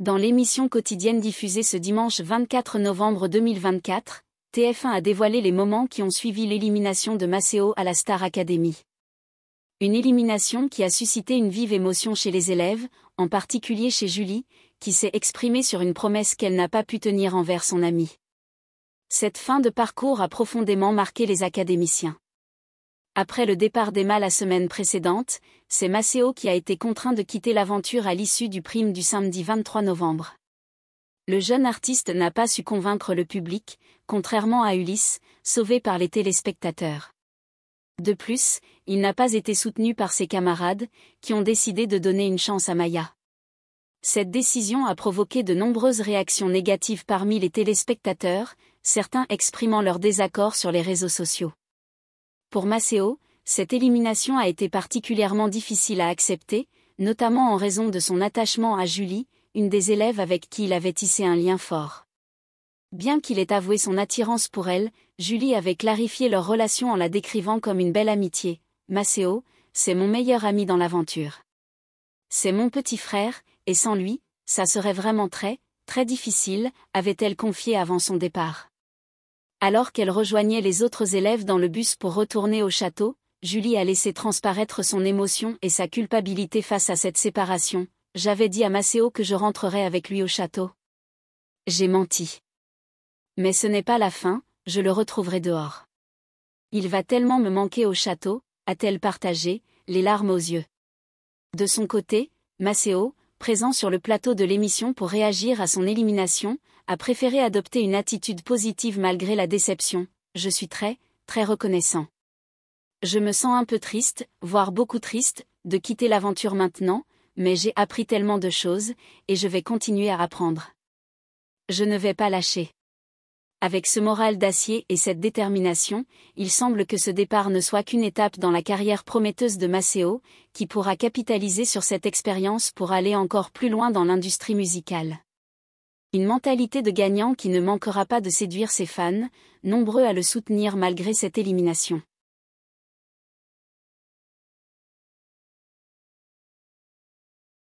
Dans l'émission quotidienne diffusée ce dimanche 24 novembre 2024, TF1 a dévoilé les moments qui ont suivi l'élimination de Maceo à la Star Academy. Une élimination qui a suscité une vive émotion chez les élèves, en particulier chez Julie, qui s'est exprimée sur une promesse qu'elle n'a pas pu tenir envers son amie. Cette fin de parcours a profondément marqué les académiciens. Après le départ d'Emma la semaine précédente, c'est Maceo qui a été contraint de quitter l'aventure à l'issue du prime du samedi 23 novembre. Le jeune artiste n'a pas su convaincre le public, contrairement à Ulysse, sauvé par les téléspectateurs. De plus, il n'a pas été soutenu par ses camarades, qui ont décidé de donner une chance à Maya. Cette décision a provoqué de nombreuses réactions négatives parmi les téléspectateurs, certains exprimant leur désaccord sur les réseaux sociaux. Pour Maceo, cette élimination a été particulièrement difficile à accepter, notamment en raison de son attachement à Julie, une des élèves avec qui il avait tissé un lien fort. Bien qu'il ait avoué son attirance pour elle, Julie avait clarifié leur relation en la décrivant comme une belle amitié. Maceo, c'est mon meilleur ami dans l'aventure. C'est mon petit frère, et sans lui, ça serait vraiment très, très difficile, avait-elle confié avant son départ. Alors qu'elle rejoignait les autres élèves dans le bus pour retourner au château, Julie a laissé transparaître son émotion et sa culpabilité face à cette séparation. J'avais dit à Maceo que je rentrerais avec lui au château. J'ai menti. Mais ce n'est pas la fin, je le retrouverai dehors. Il va tellement me manquer au château, a-t-elle partagé, les larmes aux yeux. De son côté, Masséo présent sur le plateau de l'émission pour réagir à son élimination, a préféré adopter une attitude positive malgré la déception. Je suis très, très reconnaissant. Je me sens un peu triste, voire beaucoup triste, de quitter l'aventure maintenant, mais j'ai appris tellement de choses, et je vais continuer à apprendre. Je ne vais pas lâcher. Avec ce moral d'acier et cette détermination, il semble que ce départ ne soit qu'une étape dans la carrière prometteuse de Maceo, qui pourra capitaliser sur cette expérience pour aller encore plus loin dans l'industrie musicale. Une mentalité de gagnant qui ne manquera pas de séduire ses fans, nombreux à le soutenir malgré cette élimination.